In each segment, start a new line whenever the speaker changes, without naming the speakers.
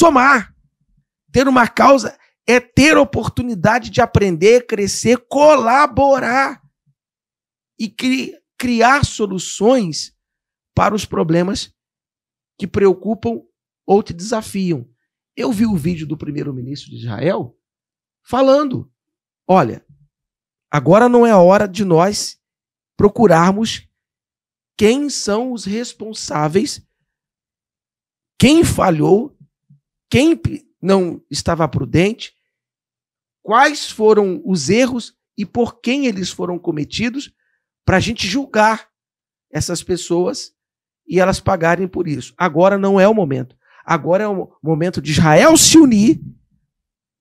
somar. Ter uma causa é ter oportunidade de aprender, crescer, colaborar e cri criar soluções para os problemas que preocupam ou te desafiam. Eu vi o vídeo do primeiro-ministro de Israel falando: olha, agora não é a hora de nós procurarmos quem são os responsáveis, quem falhou quem não estava prudente, quais foram os erros e por quem eles foram cometidos, para a gente julgar essas pessoas e elas pagarem por isso. Agora não é o momento. Agora é o momento de Israel se unir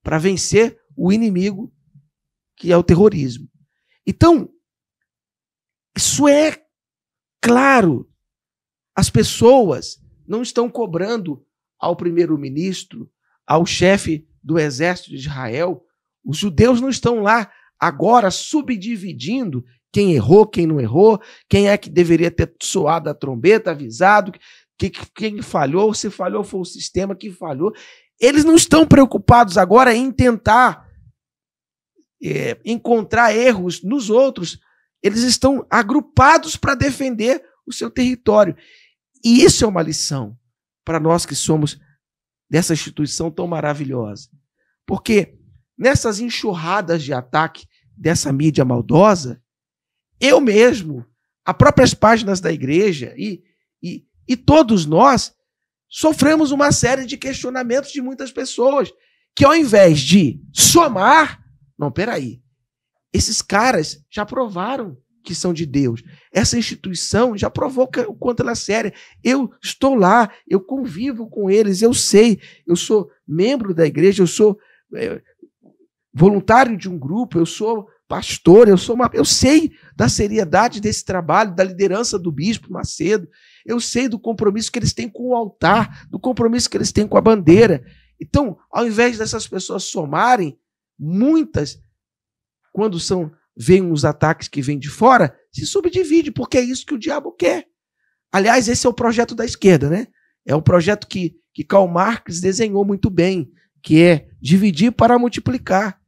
para vencer o inimigo que é o terrorismo. Então, isso é claro. As pessoas não estão cobrando ao primeiro-ministro, ao chefe do exército de Israel. Os judeus não estão lá agora subdividindo quem errou, quem não errou, quem é que deveria ter soado a trombeta, avisado, que, quem falhou, se falhou foi o sistema que falhou. Eles não estão preocupados agora em tentar é, encontrar erros nos outros. Eles estão agrupados para defender o seu território. E isso é uma lição para nós que somos dessa instituição tão maravilhosa. Porque nessas enxurradas de ataque dessa mídia maldosa, eu mesmo, as próprias páginas da igreja e, e, e todos nós sofremos uma série de questionamentos de muitas pessoas que ao invés de somar, não, peraí, esses caras já provaram que são de Deus. Essa instituição já provoca o quanto ela é séria. Eu estou lá, eu convivo com eles, eu sei, eu sou membro da igreja, eu sou é, voluntário de um grupo, eu sou pastor, eu sou uma, eu sei da seriedade desse trabalho, da liderança do bispo Macedo, eu sei do compromisso que eles têm com o altar, do compromisso que eles têm com a bandeira. Então, ao invés dessas pessoas somarem, muitas quando são vem os ataques que vêm de fora, se subdivide, porque é isso que o diabo quer. Aliás, esse é o projeto da esquerda, né? É o projeto que, que Karl Marx desenhou muito bem, que é dividir para multiplicar.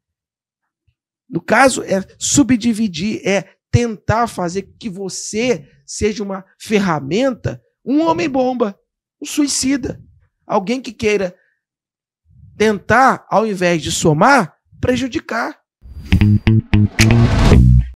No caso, é subdividir, é tentar fazer que você seja uma ferramenta, um homem-bomba, um suicida. Alguém que queira tentar, ao invés de somar, prejudicar. Thank you.